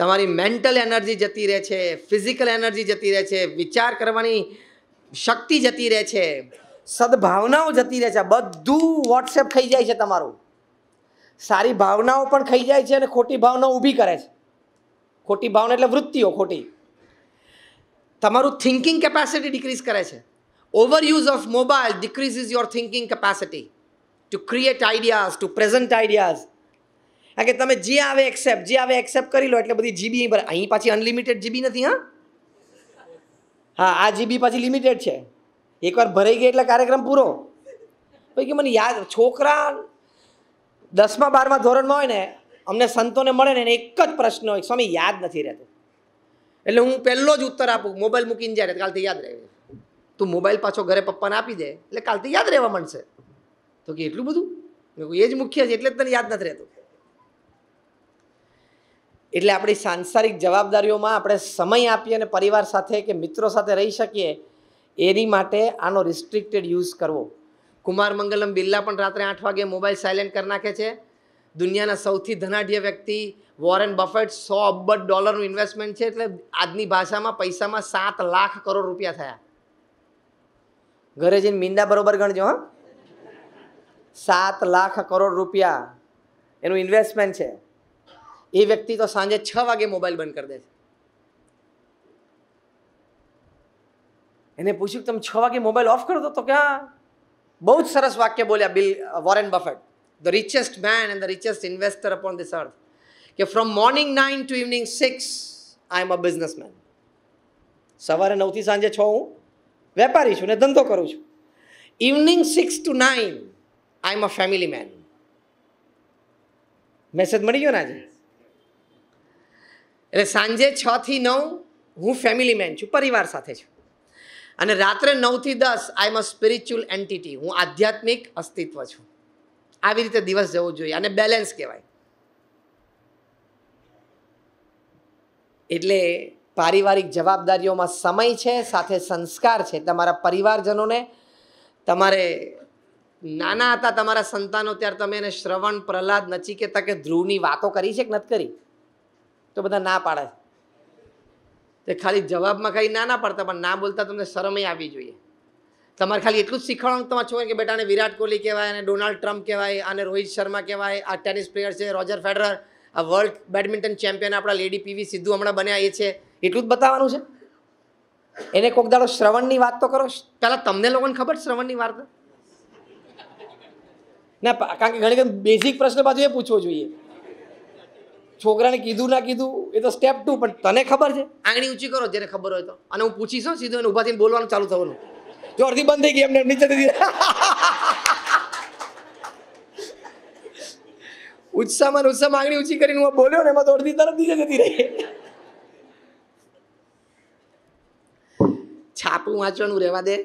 તમારી mental energy જતી રહે છે ફિઝિકલ એનર્જી જતી રહે છે વિચાર કરવાની શક્તિ જતી રહે છે સદભાવનાઓ જતી રહે છે બધું વોટ્સએપ થઈ જાય છે તમારું સારી ભાવનાઓ પણ ખાઈ જાય છે અને ખોટી ભાવના ઊભી કરે છે ખોટી ભાવના એટલે વૃત્તિઓ ખોટી તમારું થિંકિંગ કેપેસિટી ડિક્રીઝ કરે છે overuse of mobile decrease is your thinking capacity to create ideas to present ideas કારણ કે તમે જે આવે એક્સેપ્ટ જે આવે એક્સેપ્ટ કરી લો એટલે બધી જીબી પર અહીં પાછી અનલિમિટેડ જીબી નથી હા હા આ જીબી પાછી લિમિટેડ છે એકવાર ભરાઈ ગઈ એટલે કાર્યક્રમ પૂરો પછી કે મને યાદ છોકરા દસમા બારમા ધોરણમાં હોય ને અમને સંતોને મળે ને એને એક જ પ્રશ્ન હોય સ્વામી યાદ નથી રહેતો એટલે હું પહેલો જ ઉત્તર આપું મોબાઈલ મૂકીને જાય કાલથી યાદ રહે તું મોબાઈલ પાછો ઘરે પપ્પાને આપી દે એટલે કાલથી યાદ રહેવા મળશે તો કે એટલું બધું એ જ મુખ્ય છે એટલે જ તને યાદ નથી રહેતું એટલે આપણી સાંસારિક જવાબદારીઓમાં આપણે સમય આપીએ અને પરિવાર સાથે કે મિત્રો સાથે રહી શકીએ એની માટે આનો રિસ્ટ્રિક્ટેડ યુઝ કરવો કુમાર મંગલમ બિરલા પણ રાત્રે આઠ વાગે મોબાઈલ સાયલેન્ટ કરી નાખે છે દુનિયાના સૌથી ધનાઢ્ય વ્યક્તિ વોરેન બફેટ સો અબજ ડોલરનું ઇન્વેસ્ટમેન્ટ છે એટલે આજની ભાષામાં પૈસામાં સાત લાખ કરોડ રૂપિયા થયા ઘરે જઈને મીંડા બરોબર ગણજો હા સાત લાખ કરોડ રૂપિયા એનું ઇન્વેસ્ટમેન્ટ છે એ વ્યક્તિ તો સાંજે છ વાગે મોબાઈલ બંધ કરી દે છે એને પૂછ્યું તમે છ વાગે મોબાઈલ ઓફ કરો તો ક્યાં બહુ જ સરસ વાક્ય બોલ્યા Bill Warren Buffett the richest man and the richest investor upon this earth કે from morning nine to evening six I am a businessman સવારે નવથી સાંજે છ હું વેપારી છું ને ધંધો કરું છું evening six to nine I am a family man message મળી ગયો ને આજે એટલે સાંજે છથી નવ હું ફેમિલી મેન છું પરિવાર સાથે છું અને રાત્રે નવથી દસ આઈ એમ અ સ્પિરિચ્યુઅલ એન્ટિટી હું આધ્યાત્મિક અસ્તિત્વ છું આવી રીતે દિવસ જવો જોઈએ અને બેલેન્સ કહેવાય એટલે પારિવારિક જવાબદારીઓમાં સમય છે સાથે સંસ્કાર છે તમારા પરિવારજનોને તમારે નાના હતા તમારા સંતાનો ત્યારે તમે એને શ્રવણ પ્રહલાદ નચિકેતા કે ધ્રુવની વાતો કરી છે કે નથી કરી તો બધા ના પાડે તે ખાલી જવાબમાં ખાલી ના ના પાડતા પણ ના બોલતા તમને શરમય આવવી જોઈએ તમારે ખાલી એટલું જ શીખવાડવાનું તમારા છોકરા કે બેટાને વિરાટ કોહલી કહેવાય અને ડોનાલ્ડ ટ્રમ્પ કહેવાય અને રોહિત શર્મા કહેવાય આ ટેનિસ પ્લેયર છે રોજર ફેડરર આ વર્લ્ડ બેડમિન્ટન ચેમ્પિયન આપણા લેડી પીવી સિદ્ધુ હમણાં બન્યા એ છે એટલું જ બતાવવાનું છે એને કોક દાડો શ્રવણની વાત તો કરો પહેલાં તમને લોકોને ખબર શ્રવણની વાત ના કારણ કે ઘણી બેઝિક પ્રશ્ન બાજુ એ પૂછવો જોઈએ છોકરાને કીધું ના કીધું એ તો સ્ટેપ ટુ પણ તને ખબર છે આંગળી ઊંચી કરો જેને ખબર હોય તો અને હું પૂછીશ સીધું એને ઊભા થઈને બોલવાનું ચાલુ થવાનું જો અડધી બંધ થઈ ગઈ એમને નીચે દીધી ઉત્સાહમાં ઉત્સાહમાં આંગળી ઊંચી કરીને હું બોલ્યો ને એમાં તો અડધી તરત નીચે જતી રહી છાપું વાંચવાનું રહેવા દે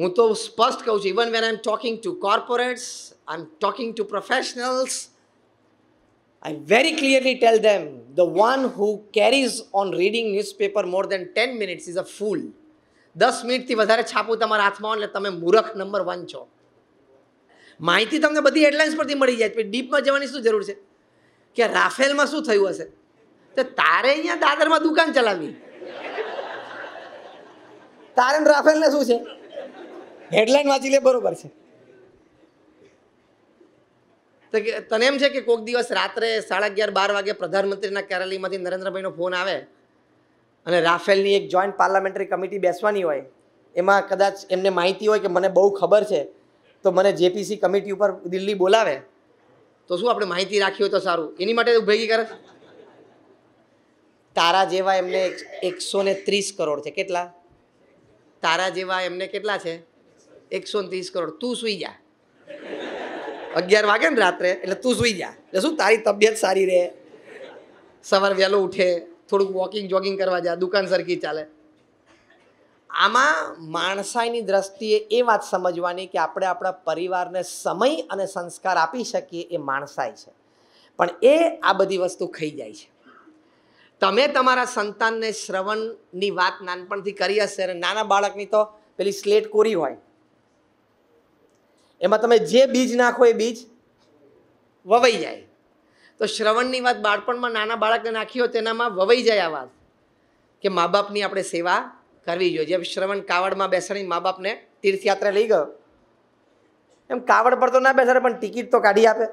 હું તો સ્પષ્ટ કહું છું even when I am talking to corporates I am talking to professionals I very clearly tell them the one who carries on reading newspaper more than 10 minutes is a fool. દસ મિનિટથી વધારે છાપું તમારા હાથમાં એટલે તમે મૂરખ નંબર વન છો માહિતી તમને બધી હેડલાઇન્સ પરથી મળી જાય ડીપમાં જવાની શું જરૂર છે કે રાફેલમાં શું થયું હશે તો તારે અહીંયા દાદરમાં દુકાન ચલાવી તારે રાફેલને શું છે હેડલાઇન વાંચી લે બરોબર છે તો કે તને એમ છે કે કોઈક દિવસ રાત્રે સાડા અગિયાર બાર વાગે પ્રધાનમંત્રીના કાર્યાલયમાંથી નરેન્દ્રભાઈનો ફોન આવે અને રાફેલની એક જોઈન્ટ પાર્લામેન્ટરી કમિટી બેસવાની હોય એમાં કદાચ એમને માહિતી હોય કે મને બહુ ખબર છે તો મને જેપીસી કમિટી ઉપર દિલ્હી બોલાવે તો શું આપણે માહિતી રાખી હોય તો સારું એની માટે ભેગી કરે તારા જેવા એમને એકસો ને ત્રીસ કરોડ છે કેટલા તારા જેવા એમને કેટલા છે એકસો ને ત્રીસ કરોડ તું સુઈ જા અગિયાર વાગે ને રાત્રે એટલે તું સુઈ જા એટલે શું તારી તબિયત સારી રહે સવાર વહેલો ઉઠે થોડુંક વોકિંગ જોગિંગ કરવા જા દુકાન સરખી ચાલે આમાં માણસાઈની દ્રષ્ટિએ એ વાત સમજવાની કે આપણે આપણા પરિવારને સમય અને સંસ્કાર આપી શકીએ એ માણસાઈ છે પણ એ આ બધી વસ્તુ ખાઈ જાય છે તમે તમારા સંતાનને શ્રવણની વાત નાનપણથી કરી હશે અને નાના બાળકની તો પેલી સ્લેટ કોરી હોય એમાં તમે જે બીજ નાખો એ બીજ વવાઈ જાય તો શ્રવણની વાત બાળપણમાં નાના બાળકને નાખી હોય તેનામાં વવાઈ જાય આ વાત કે મા બાપની આપણે સેવા કરવી જોઈએ જેમ શ્રવણ કાવડમાં બેસાડીને મા બાપને તીર્થયાત્રા લઈ ગયો એમ કાવડ પર તો ના બેસાડે પણ ટિકિટ તો કાઢી આપે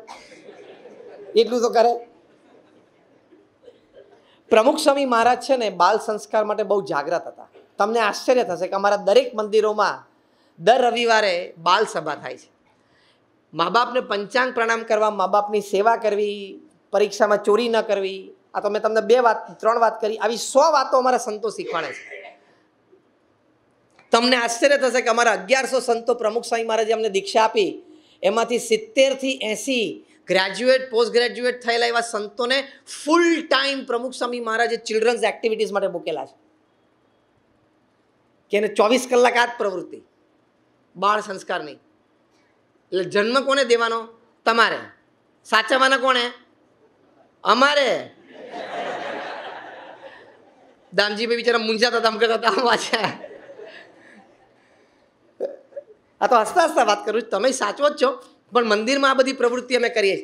એટલું તો કરે પ્રમુખ સ્વામી મહારાજ છે ને બાલ સંસ્કાર માટે બહુ જાગ્રત હતા તમને આશ્ચર્ય થશે કે અમારા દરેક મંદિરોમાં દર રવિવારે બાલ સભા થાય છે મા બાપને પંચાંગ પ્રણામ કરવા મા બાપની સેવા કરવી પરીક્ષામાં ચોરી ન કરવી આ તો મેં તમને બે વાત ત્રણ વાત કરી આવી સો વાતો અમારા સંતો શીખવાડે છે તમને આશ્ચર્ય થશે કે અમારા અગિયારસો સંતો પ્રમુખ સ્વામી મહારાજે અમને દીક્ષા આપી એમાંથી સિત્તેરથી એંસી ગ્રેજ્યુએટ પોસ્ટ ગ્રેજ્યુએટ થયેલા એવા સંતોને ફૂલ ટાઈમ પ્રમુખ સ્વામી મહારાજે ચિલ્ડ્રન્સ એક્ટિવિટીઝ માટે મૂકેલા છે કે એને ચોવીસ કલાક આ જ પ્રવૃત્તિ બાળ સંસ્કારની એટલે જન્મ કોને દેવાનો તમારે સાચવવાના કોણે અમારે દામજીભાઈ બિચારા મૂંઝાતા હતા આમ કરતા હતા આમ વાંચ્યા આ તો હસતા હસતા વાત કરું છું તમે સાચવો જ છો પણ મંદિરમાં આ બધી પ્રવૃત્તિ અમે કરીએ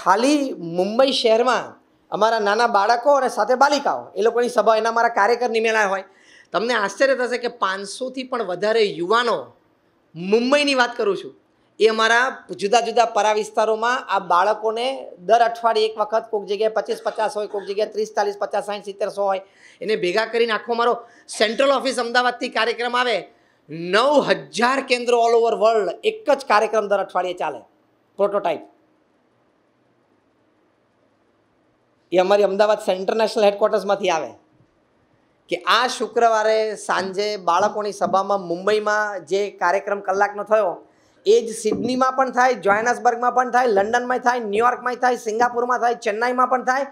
ખાલી મુંબઈ શહેરમાં અમારા નાના બાળકો અને સાથે બાલિકાઓ એ લોકોની સભા એના મારા કાર્યકર નિમેલા હોય તમને આશ્ચર્ય થશે કે પાંચસોથી પણ વધારે યુવાનો મુંબઈની વાત કરું છું એ અમારા જુદા જુદા પરા વિસ્તારોમાં આ બાળકોને દર અઠવાડિયે એક વખત કોઈક જગ્યાએ પચીસ પચાસ હોય કોઈક જગ્યાએ ત્રીસ ચાલીસ પચાસ સાઠ સિત્તેર હોય એને ભેગા કરીને આખો મારો સેન્ટ્રલ ઓફિસ અમદાવાદથી કાર્યક્રમ આવે નવ હજાર કેન્દ્રો ઓલ ઓવર વર્લ્ડ એક જ કાર્યક્રમ દર અઠવાડિયે ચાલે પ્રોટોટાઈપ એ અમારી અમદાવાદ સેન્ટરનેશનલ નેશનલ હેડક્વાર્ટર્સમાંથી આવે કે આ શુક્રવારે સાંજે બાળકોની સભામાં મુંબઈમાં જે કાર્યક્રમ કલાકનો થયો એ જ સિડનીમાં પણ થાય જોહાનસબર્ગમાં પણ થાય લંડનમાં થાય ન્યુયોર્કમાં થાય સિંગાપુરમાં થાય ચેન્નાઈમાં પણ થાય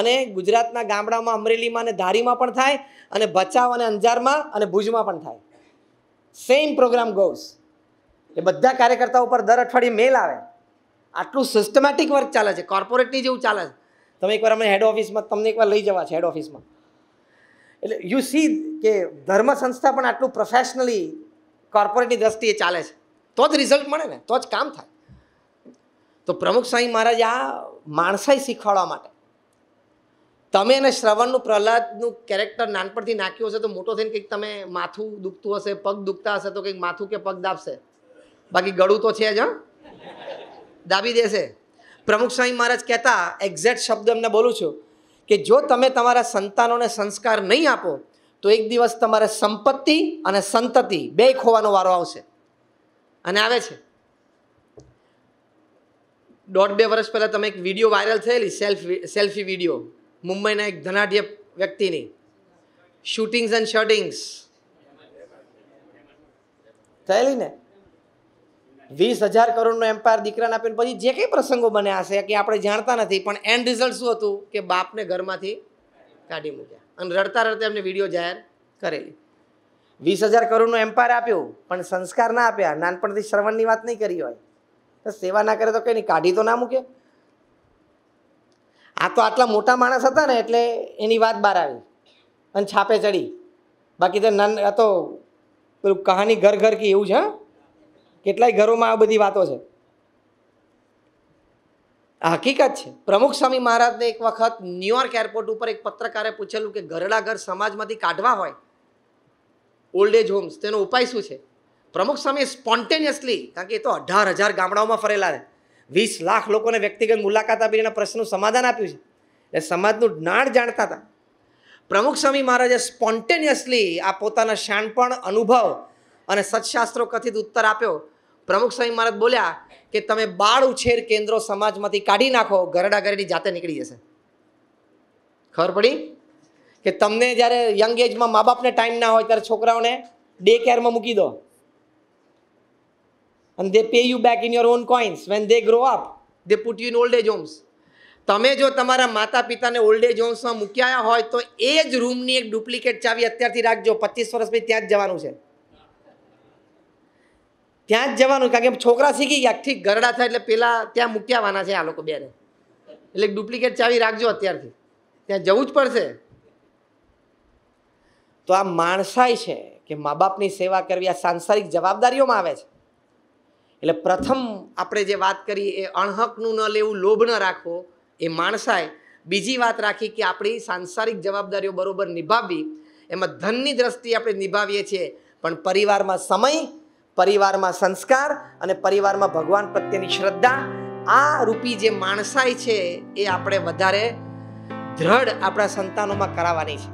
અને ગુજરાતના ગામડામાં અમરેલીમાં અને ધારીમાં પણ થાય અને ભચાઉ અને અંજારમાં અને ભુજમાં પણ થાય સેમ પ્રોગ્રામ ગોઝ એ બધા કાર્યકર્તાઓ પર દર અઠવાડિયે મેલ આવે આટલું સિસ્ટમેટિક વર્ક ચાલે છે કોર્પોરેટની જેવું ચાલે છે તમે એકવાર અમે હેડ ઓફિસમાં તમને એકવાર લઈ જવા છે હેડ ઓફિસમાં એટલે યુ સી કે ધર્મ સંસ્થા પણ આટલું પ્રોફેશનલી કોર્પોરેટની દ્રષ્ટિએ ચાલે છે તો જ રિઝલ્ટ મળે ને તો જ કામ થાય તો પ્રમુખ સ્વામી મહારાજ આ માણસાઈ શીખવાડવા માટે તમે એને શ્રવણનું પ્રહલાદનું કેરેક્ટર નાનપણથી નાખ્યું હશે તો મોટો થઈને કંઈક તમે માથું દુખતું હશે પગ દુખતા હશે તો કંઈક માથું કે પગ દાબશે બાકી ગળું તો છે જ દાબી દેશે પ્રમુખ સ્વામી મહારાજ કહેતા એક્ઝેક્ટ શબ્દ એમને બોલું છું કે જો તમે તમારા સંતાનોને સંસ્કાર નહીં આપો તો એક દિવસ તમારે સંપત્તિ અને સંતતિ બે ખોવાનો વારો આવશે અને આવે છે દોઢ બે વર્ષ પહેલાં તમે એક વિડીયો વાયરલ થયેલી સેલ્ફી સેલ્ફી વિડીયો મુંબઈના એક ધનાઢ્ય વ્યક્તિની શૂટિંગ્સ એન્ડ શર્ટિંગ્સ થયેલી ને વીસ હજાર કરોડનો એમ્પાયર દીકરાને આપીને પછી જે કંઈ પ્રસંગો બન્યા હશે કે આપણે જાણતા નથી પણ એન્ડ રિઝલ્ટ શું હતું કે બાપને ઘરમાંથી કાઢી મૂક્યા અને રડતા રડતા એમને વિડીયો જાહેર કરેલી વીસ હજાર કરોડનો એમ્પાયર આપ્યો પણ સંસ્કાર ના આપ્યા નાનપણથી શ્રવણની વાત નહીં કરી હોય તો સેવા ના કરે તો કંઈ નહીં કાઢી તો ના મૂકે આ તો આટલા મોટા માણસ હતા ને એટલે એની વાત બહાર આવી અને છાપે ચડી બાકી તો નાન આ તો પેલું કહાની ઘર ઘર કે એવું છે હા કેટલાય ઘરોમાં આ બધી વાતો છે આ હકીકત છે પ્રમુખ સ્વામી મહારાજને એક વખત ન્યુયોર્ક એરપોર્ટ ઉપર એક પત્રકારે પૂછેલું કે ઘરડા ઘર સમાજમાંથી કાઢવા હોય ઓલ્ડ એજ હોમ્સ તેનો ઉપાય શું છે પ્રમુખ સ્વામી સ્પોન્ટેનિયસલી કારણ કે એ તો અઢાર હજાર ગામડાઓમાં ફરેલા છે વીસ લાખ લોકોને વ્યક્તિગત મુલાકાત આપીને એના પ્રશ્નનું સમાધાન આપ્યું છે એ સમાજનું જ્ઞાન જાણતા હતા પ્રમુખ સ્વામી મહારાજે સ્પોન્ટેનિયસલી આ પોતાના શાણપણ અનુભવ અને સત્શાસ્ત્રો કથિત ઉત્તર આપ્યો પ્રમુખ સ્વામી મહારાજ બોલ્યા કે તમે બાળ ઉછેર કેન્દ્રો સમાજમાંથી કાઢી નાખો ઘરડા ઘરડી જાતે નીકળી જશે ખબર પડી કે તમને જ્યારે યંગ એજમાં મા બાપને ટાઈમ ના હોય ત્યારે છોકરાઓને ડે કેરમાં મૂકી દો અને they pay you back in your own coins when they grow up they put you in old age homes તમે જો તમારા માતા પિતાને ઓલ્ડ એજ હોમ્સમાં મૂક્યા હોય તો એ જ રૂમની એક ડુપ્લિકેટ ચાવી અત્યારથી રાખજો પચીસ વર્ષ પછી ત્યાં જ જવાનું છે ત્યાં જ જવાનું કારણ કે છોકરા શીખી ગયા ઠીક ગરડા થાય એટલે પેલા ત્યાં મૂક્યાવાના છે આ લોકો બેને એટલે ડુપ્લિકેટ ચાવી રાખજો અત્યારથી ત્યાં જવું જ પડશે તો આ માણસાઈ છે કે મા બાપની સેવા કરવી આ સાંસારિક જવાબદારીઓમાં આવે છે એટલે પ્રથમ આપણે જે વાત કરી એ અણહકનું ન લેવું લોભ ન રાખવો એ માણસાય બીજી વાત રાખી કે આપણી સાંસારિક જવાબદારીઓ બરાબર નિભાવવી એમાં ધનની દ્રષ્ટિએ આપણે નિભાવીએ છીએ પણ પરિવારમાં સમય પરિવારમાં સંસ્કાર અને પરિવારમાં ભગવાન પ્રત્યેની શ્રદ્ધા આ રૂપી જે માણસાય છે એ આપણે વધારે દ્રઢ આપણા સંતાનોમાં કરાવવાની છે